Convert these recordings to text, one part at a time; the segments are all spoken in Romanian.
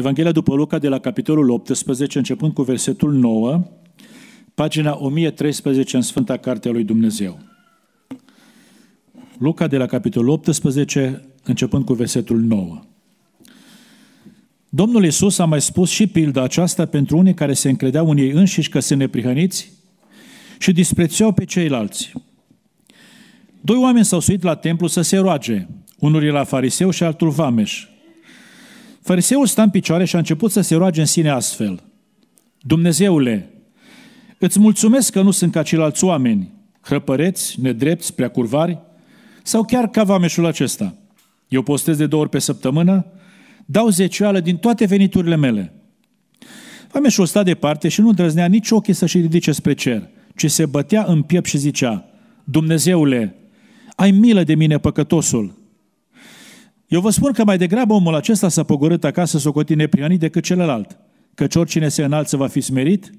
Evanghelia după Luca de la capitolul 18, începând cu versetul 9, pagina 1013 în Sfânta Carte a lui Dumnezeu. Luca de la capitolul 18, începând cu versetul 9. Domnul Isus a mai spus și pilda aceasta pentru unii care se încredeau în ei înșiși că sunt neprihăniți și disprețeau pe ceilalți. Doi oameni s-au suit la templu să se roage, unul era fariseu și altul vameș. Fariseul stă în picioare și a început să se roage în sine astfel. Dumnezeule, îți mulțumesc că nu sunt ca ceilalți oameni, hrăpăreți, nedrepți, prea curvari, sau chiar ca vameșul acesta. Eu postez de două ori pe săptămână, dau zecioală din toate veniturile mele. Vameșul sta departe și nu îndrăznea nici ochii să-și ridice spre cer, ci se bătea în piept și zicea, Dumnezeule, ai milă de mine păcătosul. Eu vă spun că mai degrabă omul acesta s-a pogorât acasă socotit neprionit decât celălalt, căci oricine se înalță va fi smerit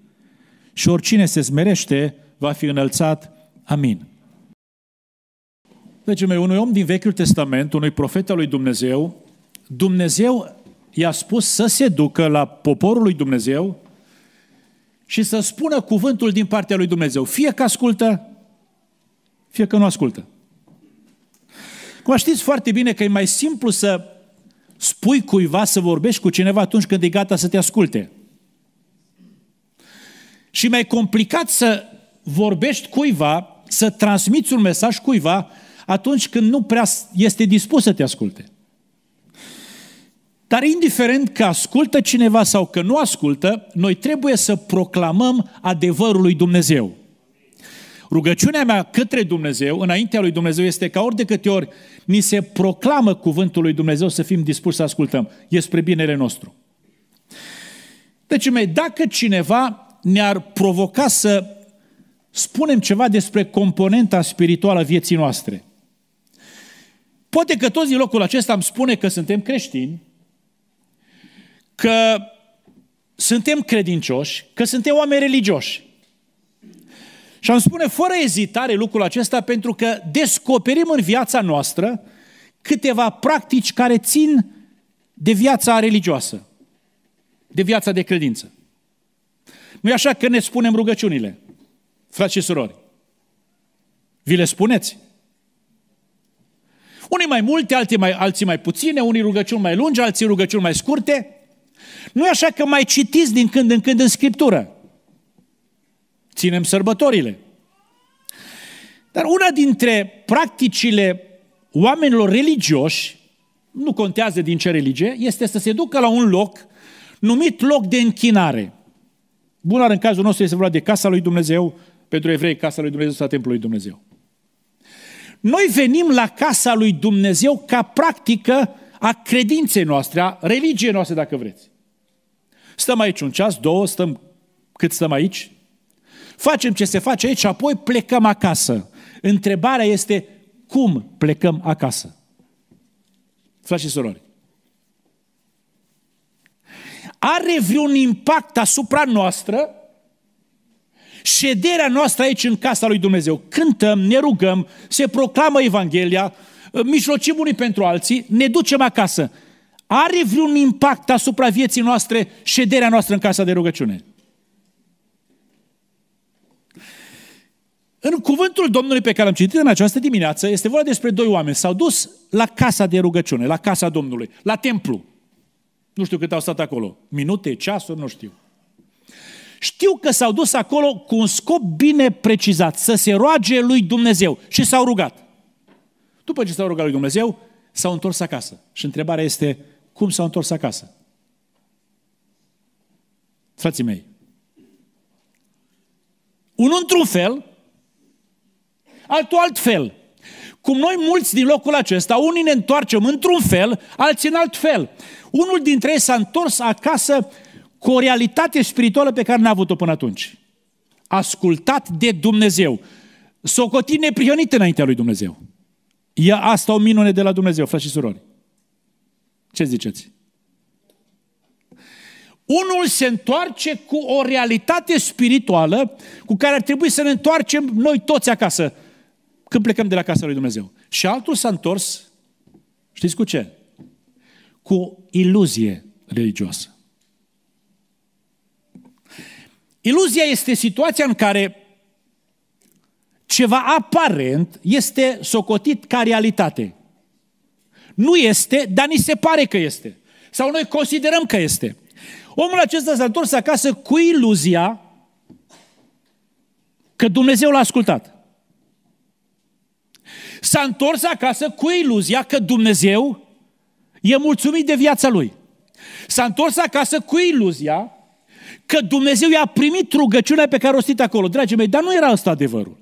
și oricine se smerește va fi înălțat. Amin. Deci, mei, unui om din Vechiul Testament, unui profet al lui Dumnezeu, Dumnezeu i-a spus să se ducă la poporul lui Dumnezeu și să spună cuvântul din partea lui Dumnezeu. Fie că ascultă, fie că nu ascultă. Cum știți foarte bine că e mai simplu să spui cuiva să vorbești cu cineva atunci când e gata să te asculte. Și mai complicat să vorbești cuiva, să transmiți un mesaj cuiva atunci când nu prea este dispus să te asculte. Dar indiferent că ascultă cineva sau că nu ascultă, noi trebuie să proclamăm adevărul lui Dumnezeu. Rugăciunea mea către Dumnezeu, înaintea lui Dumnezeu, este ca ori de câte ori ni se proclamă cuvântul lui Dumnezeu să fim dispuși să ascultăm. E spre binele nostru. Deci, mei, dacă cineva ne-ar provoca să spunem ceva despre componenta spirituală a vieții noastre, poate că toți din locul acesta îmi spune că suntem creștini, că suntem credincioși, că suntem oameni religioși. Și am spune fără ezitare lucrul acesta pentru că descoperim în viața noastră câteva practici care țin de viața religioasă, de viața de credință. Nu e așa că ne spunem rugăciunile, frați și surori. Vi le spuneți? Unii mai multe, alții mai, alții mai puține, unii rugăciuni mai lungi, alții rugăciuni mai scurte. Nu e așa că mai citiți din când în când în Scriptură ținem sărbătorile. Dar una dintre practicile oamenilor religioși, nu contează din ce religie, este să se ducă la un loc numit loc de închinare. ar în cazul nostru este vorba de casa lui Dumnezeu, pentru evrei casa lui Dumnezeu sau templul lui Dumnezeu. Noi venim la casa lui Dumnezeu ca practică a credinței noastre, a religiei noastre, dacă vreți. Stăm aici un ceas, două, stăm cât stăm aici, facem ce se face aici și apoi plecăm acasă. Întrebarea este cum plecăm acasă? Frați și surori, are vreun impact asupra noastră șederea noastră aici în casa lui Dumnezeu. Cântăm, ne rugăm, se proclamă Evanghelia, mijlocim unii pentru alții, ne ducem acasă. Are vreun impact asupra vieții noastre șederea noastră în casa de rugăciune? În cuvântul Domnului pe care l-am citit în această dimineață, este vorba despre doi oameni. S-au dus la casa de rugăciune, la casa Domnului, la templu. Nu știu cât au stat acolo. Minute, ceasuri, nu știu. Știu că s-au dus acolo cu un scop bine precizat, să se roage lui Dumnezeu. Și s-au rugat. După ce s-au rugat lui Dumnezeu, s-au întors acasă. Și întrebarea este, cum s-au întors acasă? Frații mei, unul într-un fel, altul altfel. Cum noi mulți din locul acesta, unii ne întoarcem într-un fel, alții în alt fel. Unul dintre ei s-a întors acasă cu o realitate spirituală pe care n-a avut-o până atunci. Ascultat de Dumnezeu. Socotit neprihănit înaintea lui Dumnezeu. E asta o minune de la Dumnezeu, frați și surori. Ce ziceți? Unul se întoarce cu o realitate spirituală cu care ar trebui să ne întoarcem noi toți acasă când plecăm de la casa lui Dumnezeu. Și altul s-a întors, știți cu ce? Cu iluzie religioasă. Iluzia este situația în care ceva aparent este socotit ca realitate. Nu este, dar ni se pare că este. Sau noi considerăm că este. Omul acesta s-a întors acasă cu iluzia că Dumnezeu l-a ascultat. S-a întors acasă cu iluzia că Dumnezeu e mulțumit de viața lui. S-a întors acasă cu iluzia că Dumnezeu i-a primit rugăciunea pe care o stit acolo. Dragii mei, dar nu era asta adevărul.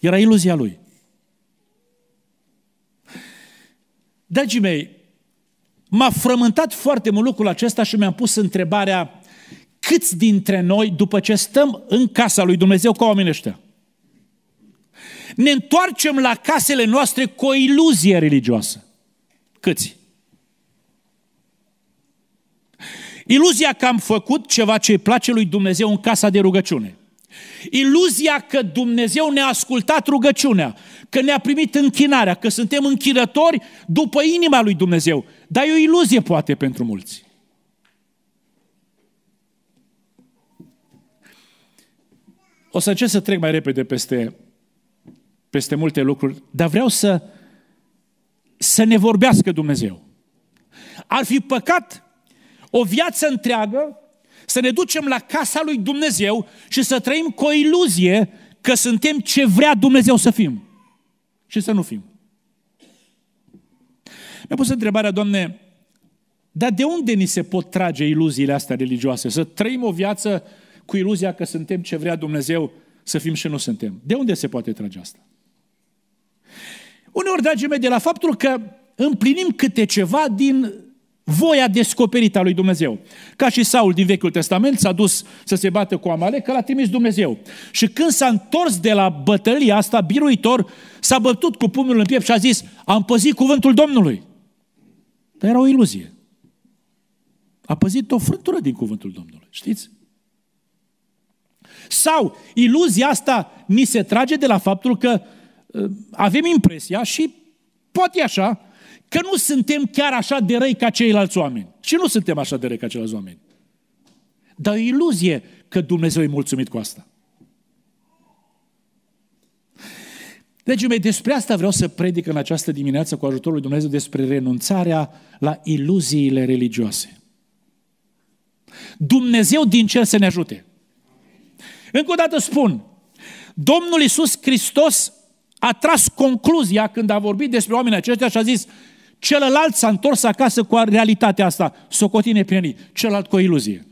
Era iluzia lui. Dragii mei, m-a frământat foarte mult lucrul acesta și mi-am pus întrebarea câți dintre noi, după ce stăm în casa lui Dumnezeu ca oamenii ăștia, ne întoarcem la casele noastre cu o iluzie religioasă. Câți? Iluzia că am făcut ceva ce îi place lui Dumnezeu în casa de rugăciune. Iluzia că Dumnezeu ne-a ascultat rugăciunea, că ne-a primit închinarea, că suntem închinători după inima lui Dumnezeu. Dar e o iluzie poate pentru mulți. O să încerc să trec mai repede peste peste multe lucruri, dar vreau să, să ne vorbească Dumnezeu. Ar fi păcat o viață întreagă să ne ducem la casa lui Dumnezeu și să trăim cu o iluzie că suntem ce vrea Dumnezeu să fim și să nu fim. Mi-a pus întrebarea, Doamne, dar de unde ni se pot trage iluziile astea religioase? Să trăim o viață cu iluzia că suntem ce vrea Dumnezeu să fim și nu suntem. De unde se poate trage asta? Uneori, dragii mei, de la faptul că împlinim câte ceva din voia descoperită a lui Dumnezeu. Ca și Saul din Vechiul Testament s-a dus să se bată cu Amalek, că l-a trimis Dumnezeu. Și când s-a întors de la bătălia asta, biruitor, s-a bătut cu pumnul în piept și a zis, am păzit cuvântul Domnului. Dar era o iluzie. A păzit o frântură din cuvântul Domnului, știți? Sau iluzia asta ni se trage de la faptul că Ă, avem impresia și poate așa, că nu suntem chiar așa de răi ca ceilalți oameni. Și nu suntem așa de răi ca ceilalți oameni. Dar e iluzie că Dumnezeu e mulțumit cu asta. Deci, mei, despre asta vreau să predic în această dimineață cu ajutorul lui Dumnezeu despre renunțarea la iluziile religioase. Dumnezeu din cer să ne ajute. Încă o dată spun, Domnul Iisus Hristos a tras concluzia când a vorbit despre oamenii aceștia și a zis celălalt s-a întors acasă cu realitatea asta, socotine pienii, celălalt cu o iluzie.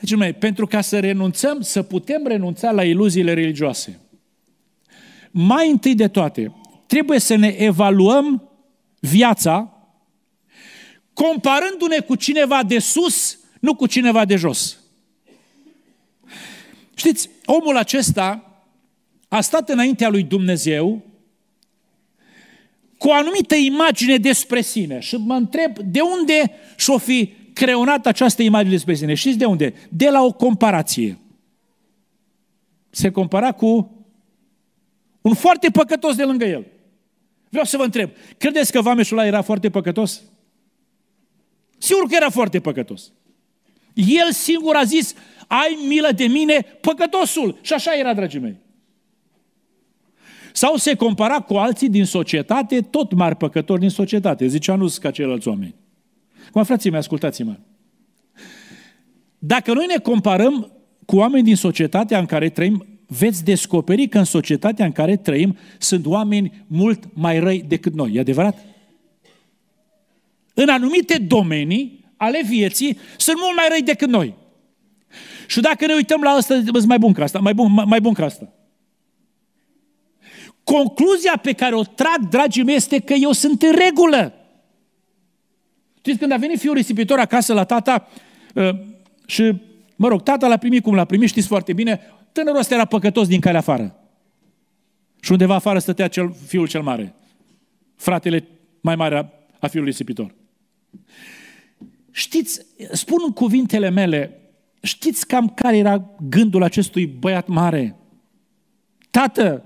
Deci, mai, pentru ca să renunțăm, să putem renunța la iluziile religioase, mai întâi de toate, trebuie să ne evaluăm viața comparându-ne cu cineva de sus, nu cu cineva de jos. Știți, omul acesta a stat înaintea lui Dumnezeu cu o anumită imagine despre sine. Și mă întreb de unde și-o fi creonat această imagine despre sine. Știți de unde? De la o comparație. Se compara cu un foarte păcătos de lângă el. Vreau să vă întreb, credeți că vameșul era foarte păcătos? Sigur că era foarte păcătos. El singur a zis, ai milă de mine, păcătosul. Și așa era, dragii mei. Sau se compara cu alții din societate, tot mari păcători din societate. Zicea nu ca ceilalți oameni. Cum frații mei, ascultați-mă. Dacă noi ne comparăm cu oameni din societatea în care trăim, veți descoperi că în societatea în care trăim sunt oameni mult mai răi decât noi. E adevărat? În anumite domenii ale vieții sunt mult mai răi decât noi. Și dacă ne uităm la asta, zic, mai bun ca asta, mai bun, mai, mai bun ca asta. Concluzia pe care o trag, dragii mei, este că eu sunt în regulă. Știți, când a venit fiul risipitor acasă la tata ă, și, mă rog, tata l-a primit cum l-a primit, știți foarte bine, tânărul ăsta era păcătos din calea afară. Și undeva afară stătea cel, fiul cel mare, fratele mai mare a, a fiului risipitor. Știți, spun cuvintele mele, Știți cam care era gândul acestui băiat mare? Tată,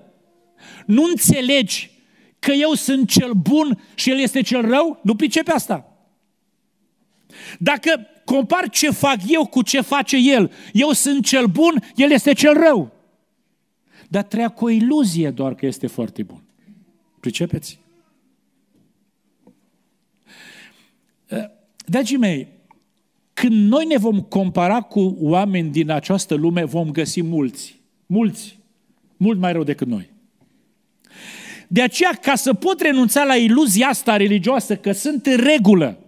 nu înțelegi că eu sunt cel bun și el este cel rău? Nu pricepe asta. Dacă compar ce fac eu cu ce face el, eu sunt cel bun, el este cel rău. Dar treia cu o iluzie doar că este foarte bun. Pricepeți? Dragii mei, când noi ne vom compara cu oameni din această lume, vom găsi mulți. Mulți. Mult mai rău decât noi. De aceea, ca să pot renunța la iluzia asta religioasă, că sunt în regulă,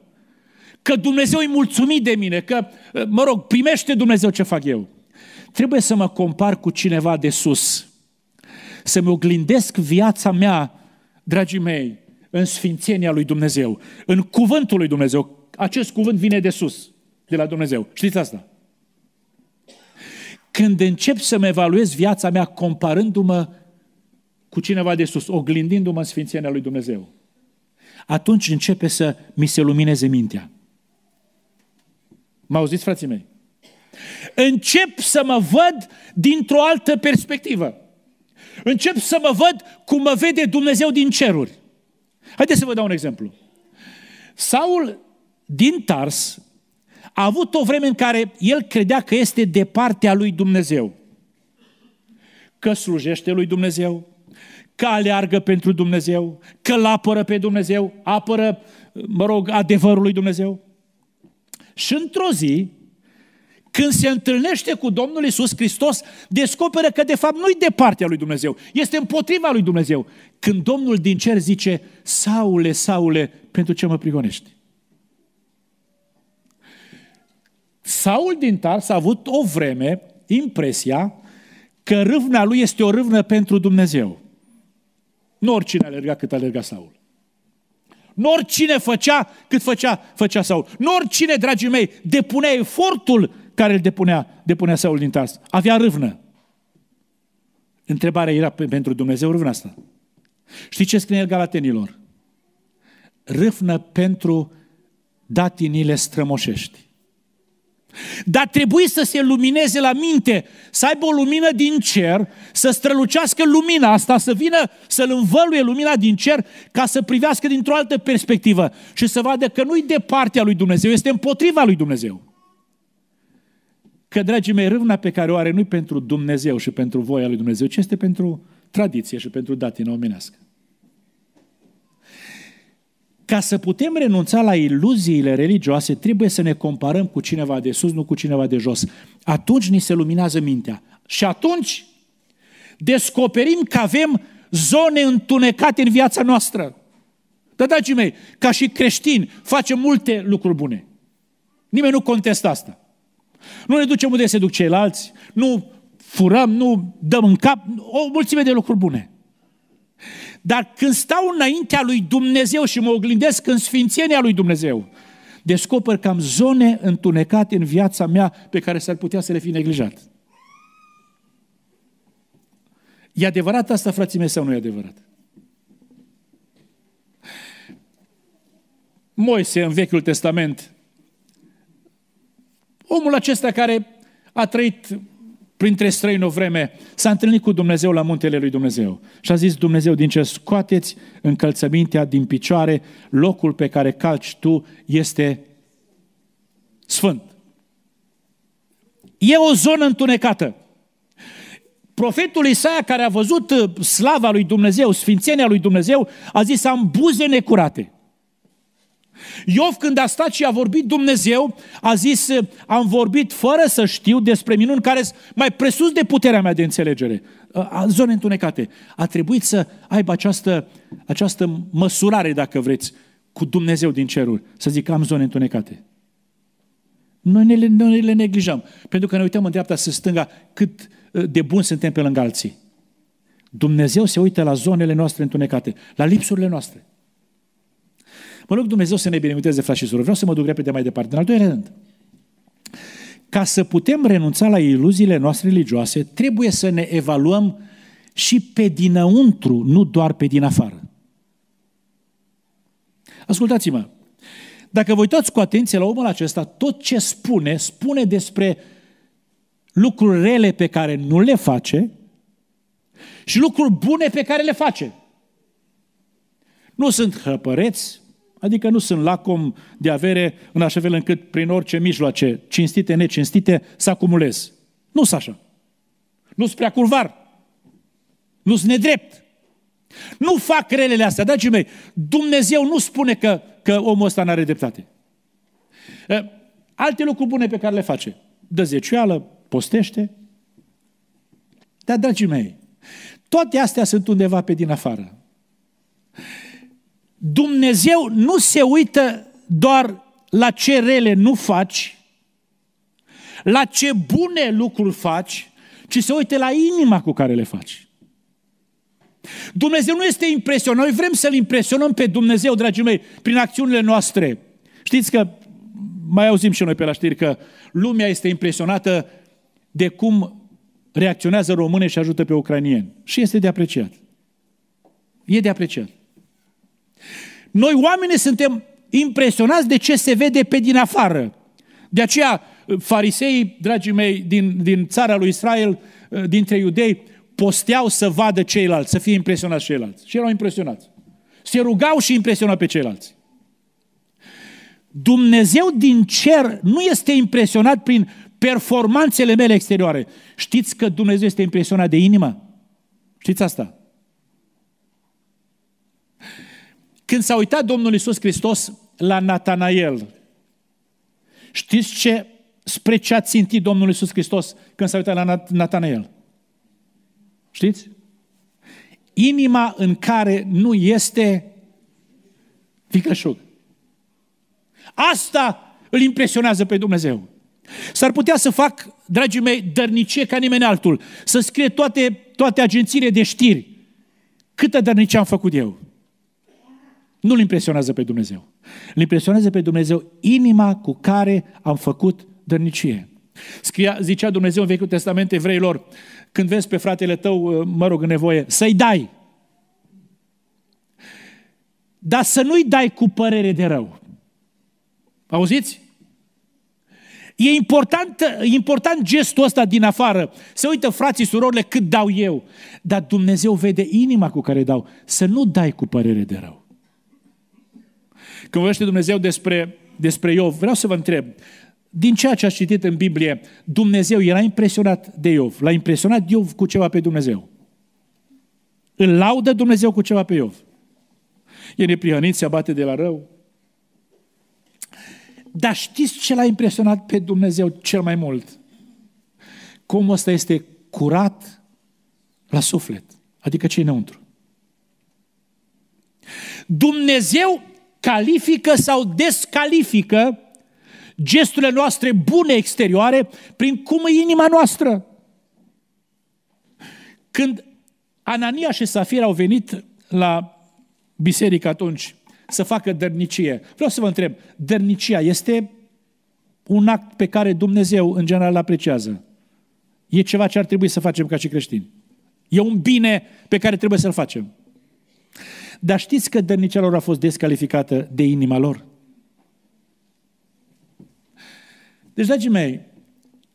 că Dumnezeu e mulțumit de mine, că, mă rog, primește Dumnezeu ce fac eu, trebuie să mă compar cu cineva de sus, să-mi oglindesc viața mea, dragii mei, în sfințenia lui Dumnezeu, în cuvântul lui Dumnezeu. Acest cuvânt vine de sus de la Dumnezeu. Știți asta? Când încep să-mi evaluez viața mea comparându-mă cu cineva de sus, oglindindu-mă în sfințenia lui Dumnezeu, atunci începe să mi se lumineze mintea. Mă auziți, frații mei? Încep să mă văd dintr-o altă perspectivă. Încep să mă văd cum mă vede Dumnezeu din ceruri. Haideți să vă dau un exemplu. Saul din Tars a avut o vreme în care el credea că este de partea lui Dumnezeu. Că slujește lui Dumnezeu, că aleargă pentru Dumnezeu, că îl apără pe Dumnezeu, apără, mă rog, adevărul lui Dumnezeu. Și într-o zi, când se întâlnește cu Domnul Isus Hristos, descoperă că de fapt nu-i de partea lui Dumnezeu, este împotriva lui Dumnezeu. Când Domnul din cer zice, Saule, Saule, pentru ce mă prigonești? Saul din Tars a avut o vreme impresia că râvna lui este o râvnă pentru Dumnezeu. Nu oricine alerga cât alerga Saul. Nu oricine făcea cât făcea, făcea Saul. Nu oricine, dragii mei, depunea efortul care îl depunea, depunea Saul din Tars. Avea râvnă. Întrebarea era pentru Dumnezeu râvna asta. Știi ce scrie el Galatenilor? Râvnă pentru datinile strămoșești. Dar trebuie să se lumineze la minte, să aibă o lumină din cer, să strălucească lumina asta, să vină să-l învăluie lumina din cer ca să privească dintr-o altă perspectivă și să vadă că nu-i de partea lui Dumnezeu, este împotriva lui Dumnezeu. Că, dragii mei, râvna pe care o are nu pentru Dumnezeu și pentru voia lui Dumnezeu, ci este pentru tradiție și pentru datina omenească. Ca să putem renunța la iluziile religioase, trebuie să ne comparăm cu cineva de sus, nu cu cineva de jos. Atunci ni se luminează mintea. Și atunci descoperim că avem zone întunecate în viața noastră. Dar, dragii mei, ca și creștini, facem multe lucruri bune. Nimeni nu contestă asta. Nu ne ducem unde se duc ceilalți, nu furăm, nu dăm în cap, o mulțime de lucruri bune. Dar când stau înaintea lui Dumnezeu și mă oglindesc în sfințenia lui Dumnezeu, descoper că am zone întunecate în viața mea pe care s-ar putea să le fi neglijat. E adevărat asta, frații mei, sau nu e adevărat? Moise în Vechiul Testament, omul acesta care a trăit printre străini o vreme, s-a întâlnit cu Dumnezeu la muntele lui Dumnezeu. Și a zis Dumnezeu din ce scoateți încălțămintea din picioare, locul pe care calci tu este sfânt. E o zonă întunecată. Profetul Isaia, care a văzut uh, slava lui Dumnezeu, sfințenia lui Dumnezeu, a zis, am buze necurate. Iov când a stat și a vorbit Dumnezeu, a zis, am vorbit fără să știu despre minuni care sunt mai presus de puterea mea de înțelegere. Zone întunecate. A trebuit să aibă această, această măsurare, dacă vreți, cu Dumnezeu din cerul. Să zic, am zone întunecate. Noi ne, le, noi le neglijăm, pentru că ne uităm în dreapta să stânga cât de bun suntem pe lângă alții. Dumnezeu se uită la zonele noastre întunecate, la lipsurile noastre. Mă rog Dumnezeu să ne binecuvânteze, frați și surori. Vreau să mă duc repede mai departe. În al doilea rând, ca să putem renunța la iluziile noastre religioase, trebuie să ne evaluăm și pe dinăuntru, nu doar pe din afară. Ascultați-mă, dacă vă uitați cu atenție la omul acesta, tot ce spune, spune despre lucruri rele pe care nu le face și lucruri bune pe care le face. Nu sunt hăpăreți, Adică nu sunt lacom de avere în așa fel încât prin orice mijloace, cinstite, necinstite, să acumulez. Nu sunt așa. Nu sunt prea curvar. Nu sunt nedrept. Nu fac relele astea, dragii mei. Dumnezeu nu spune că, că omul ăsta nu are dreptate. Alte lucruri bune pe care le face. Dă zecioală, postește. Dar, dragii mei, toate astea sunt undeva pe din afară. Dumnezeu nu se uită doar la ce rele nu faci, la ce bune lucruri faci, ci se uită la inima cu care le faci. Dumnezeu nu este impresionat. Noi vrem să-L impresionăm pe Dumnezeu, dragii mei, prin acțiunile noastre. Știți că mai auzim și noi pe la știri că lumea este impresionată de cum reacționează române și ajută pe ucranieni. Și este de apreciat. E de apreciat. Noi oamenii suntem impresionați de ce se vede pe din afară. De aceea, fariseii, dragii mei, din, din țara lui Israel, dintre iudei, posteau să vadă ceilalți, să fie impresionați ceilalți. Și erau impresionați. Se rugau și impresionau pe ceilalți. Dumnezeu din cer nu este impresionat prin performanțele mele exterioare. Știți că Dumnezeu este impresionat de inimă? Știți asta? Când s-a uitat Domnul Iisus Hristos la Natanael, știți ce, spre ce a țintit Domnul Iisus Hristos când s-a uitat la Natanael? Știți? Inima în care nu este ficășug. Asta îl impresionează pe Dumnezeu. S-ar putea să fac, dragii mei, dărnicie ca nimeni altul, să scrie toate, toate agențiile de știri. Câtă dărnicie am făcut eu? Nu-L impresionează pe Dumnezeu. Îl impresionează pe Dumnezeu inima cu care am făcut dărnicie. Scria, zicea Dumnezeu în Vechiul Testament evreilor, când vezi pe fratele tău, uh, mă rog, în nevoie, să-i dai. Dar să nu-i dai cu părere de rău. Auziți? E important, e important gestul ăsta din afară. Se uită frații, surorile, cât dau eu. Dar Dumnezeu vede inima cu care dau. Să nu dai cu părere de rău. Când vorbește Dumnezeu despre, despre Iov, vreau să vă întreb, din ceea ce ați citit în Biblie, Dumnezeu era impresionat de Iov. L-a impresionat Iov cu ceva pe Dumnezeu. Îl laudă Dumnezeu cu ceva pe Iov. E neprihănit, se abate de la rău. Dar știți ce l-a impresionat pe Dumnezeu cel mai mult? Cum ăsta este curat la suflet, adică ce înăuntru. Dumnezeu califică sau descalifică gesturile noastre bune exterioare prin cum e inima noastră. Când Anania și Safir au venit la biserică atunci să facă dărnicie, vreau să vă întreb, dărnicia este un act pe care Dumnezeu în general îl apreciază? E ceva ce ar trebui să facem ca și creștini. E un bine pe care trebuie să-l facem. Dar știți că dărnicia lor a fost descalificată de inima lor? Deci, dragii mei,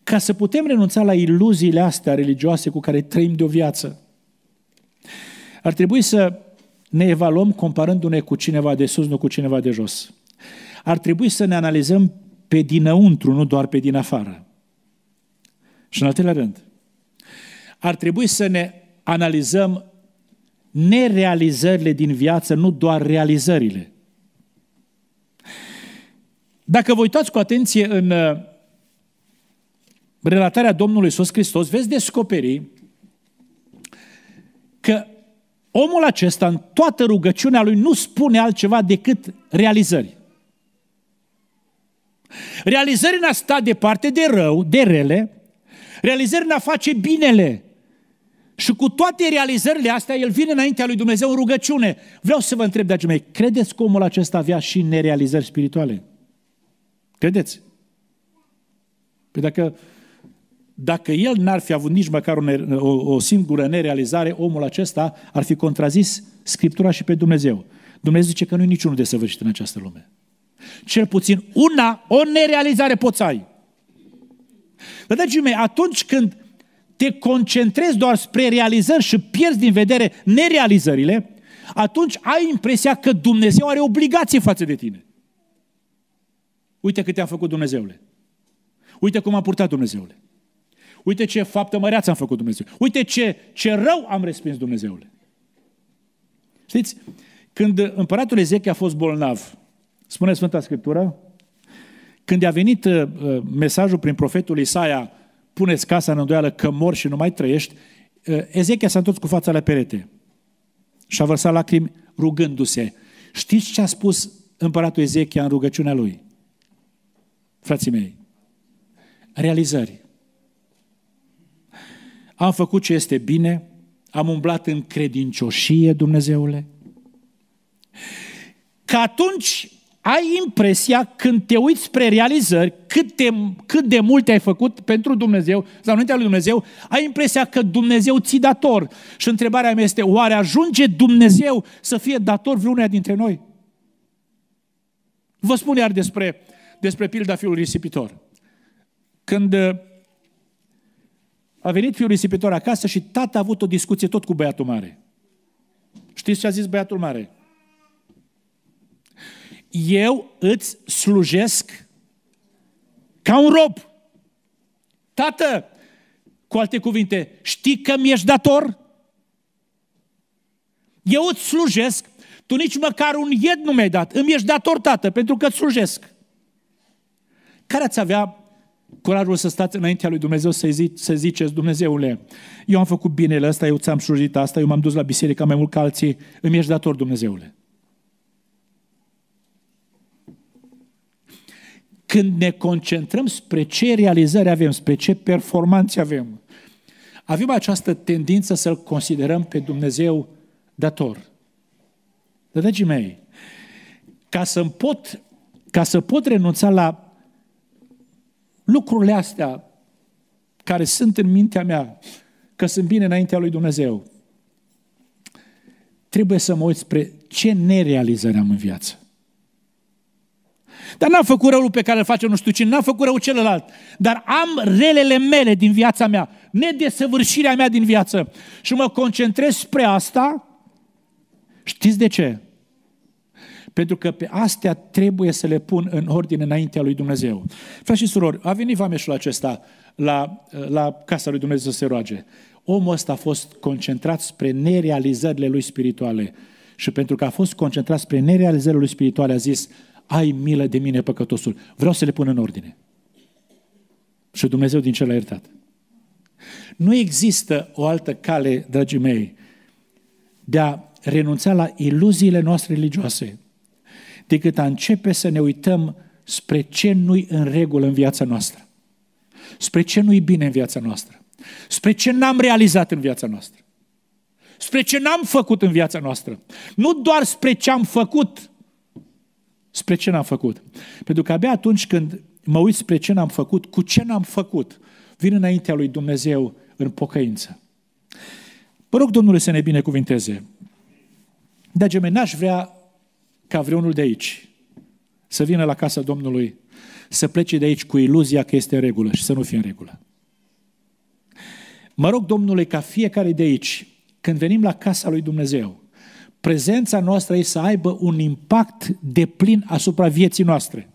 ca să putem renunța la iluziile astea religioase cu care trăim de o viață, ar trebui să ne evaluăm comparându-ne cu cineva de sus, nu cu cineva de jos. Ar trebui să ne analizăm pe dinăuntru, nu doar pe din afară. Și în al treilea rând, ar trebui să ne analizăm nerealizările din viață, nu doar realizările. Dacă vă uitați cu atenție în uh, relatarea Domnului Iisus Hristos, veți descoperi că omul acesta în toată rugăciunea lui nu spune altceva decât realizări. Realizări în a sta departe de rău, de rele, realizări în a face binele, și cu toate realizările astea, el vine înaintea lui Dumnezeu în rugăciune. Vreau să vă întreb, dragii mei, credeți că omul acesta avea și nerealizări spirituale? Credeți? Păi dacă, dacă el n-ar fi avut nici măcar o, o, o singură nerealizare, omul acesta ar fi contrazis Scriptura și pe Dumnezeu. Dumnezeu zice că nu e niciunul de săvârșit în această lume. Cel puțin una, o nerealizare poți ai. Dar, păi, dragii mei, atunci când te concentrezi doar spre realizări și pierzi din vedere nerealizările, atunci ai impresia că Dumnezeu are obligație față de tine. Uite cât te-a făcut Dumnezeule. Uite cum a purtat Dumnezeule. Uite ce faptă măreață am făcut Dumnezeu. Uite ce, ce rău am respins Dumnezeule. Știți, când împăratul Ezechia a fost bolnav, spune Sfânta Scriptură, când a venit uh, uh, mesajul prin profetul Isaia puneți casa în îndoială că mor și nu mai trăiești, uh, Ezechia s-a întors cu fața la perete și a vărsat lacrimi rugându-se. Știți ce a spus împăratul Ezechia în rugăciunea lui? Frații mei, realizări. Am făcut ce este bine, am umblat în credincioșie, Dumnezeule, că atunci ai impresia când te uiți spre realizări cât de, cât de mult ai făcut pentru Dumnezeu sau înaintea lui Dumnezeu, ai impresia că Dumnezeu ți dator. Și întrebarea mea este, oare ajunge Dumnezeu să fie dator vreunea dintre noi? Vă spun iar despre, despre pilda fiului risipitor. Când uh, a venit fiul risipitor acasă și tata a avut o discuție tot cu băiatul mare. Știți ce a zis băiatul mare? eu îți slujesc ca un rob. Tată, cu alte cuvinte, știi că mi-ești dator? Eu îți slujesc, tu nici măcar un ied nu mi-ai dat. Îmi ești dator, tată, pentru că îți slujesc. Care ați avea curajul să stați înaintea lui Dumnezeu să-i zic, să ziceți, Dumnezeule, eu am făcut binele ăsta, eu ți-am slujit asta, eu m-am dus la biserică mai mult ca alții, îmi ești dator, Dumnezeule. Când ne concentrăm spre ce realizări avem, spre ce performanțe avem, avem această tendință să-L considerăm pe Dumnezeu dator. dragii mei, ca să pot, ca să pot renunța la lucrurile astea care sunt în mintea mea, că sunt bine înaintea lui Dumnezeu, trebuie să mă uit spre ce nerealizări am în viață. Dar n-am făcut răul pe care îl face nu știu cine, n-am făcut răul celălalt. Dar am relele mele din viața mea, nedesăvârșirea mea din viață. Și mă concentrez spre asta. Știți de ce? Pentru că pe astea trebuie să le pun în ordine înaintea lui Dumnezeu. Frați și surori, a venit vameșul acesta la, la casa lui Dumnezeu să se roage. Omul ăsta a fost concentrat spre nerealizările lui spirituale. Și pentru că a fost concentrat spre nerealizările lui spirituale, a zis, ai milă de mine păcătosul. Vreau să le pun în ordine. Și Dumnezeu din l a iertat. Nu există o altă cale, dragii mei, de a renunța la iluziile noastre religioase, decât a începe să ne uităm spre ce nu-i în regulă în viața noastră, spre ce nu-i bine în viața noastră, spre ce n-am realizat în viața noastră, spre ce n-am făcut în viața noastră, nu doar spre ce am făcut, spre ce n-am făcut. Pentru că abia atunci când mă uit spre ce n-am făcut, cu ce n-am făcut, vin înaintea lui Dumnezeu în pocăință. Vă rog Domnului să ne binecuvinteze. De gemeni, n-aș vrea ca vreunul de aici să vină la casa Domnului, să plece de aici cu iluzia că este în regulă și să nu fie în regulă. Mă rog Domnului ca fiecare de aici, când venim la casa lui Dumnezeu, prezența noastră aici să aibă un impact de plin asupra vieții noastre.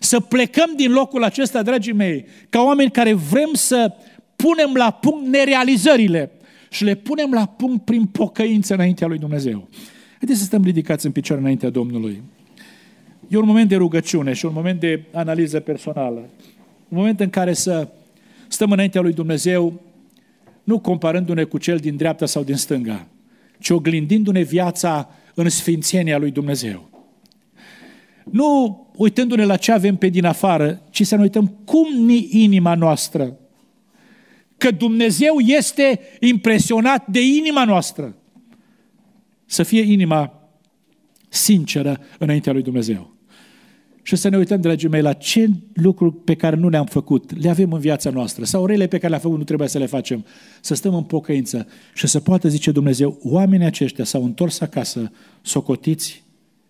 Să plecăm din locul acesta, dragii mei, ca oameni care vrem să punem la punct nerealizările și le punem la punct prin pocăință înaintea lui Dumnezeu. Haideți să stăm ridicați în picioare înaintea Domnului. E un moment de rugăciune și un moment de analiză personală. Un moment în care să stăm înaintea lui Dumnezeu, nu comparându-ne cu cel din dreapta sau din stânga, ci oglindindu-ne viața în sfințenia lui Dumnezeu. Nu uitându-ne la ce avem pe din afară, ci să ne uităm cum ni inima noastră. Că Dumnezeu este impresionat de inima noastră. Să fie inima sinceră înaintea lui Dumnezeu și să ne uităm, dragii mei, la ce lucruri pe care nu le-am făcut, le avem în viața noastră, sau rele pe care le-am făcut, nu trebuie să le facem, să stăm în pocăință și să poată zice Dumnezeu, oamenii aceștia s-au întors acasă, socotiți,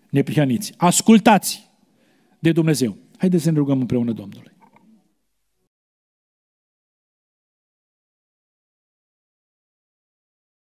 neprihaniți, ascultați de Dumnezeu. Haideți să ne rugăm împreună Domnului.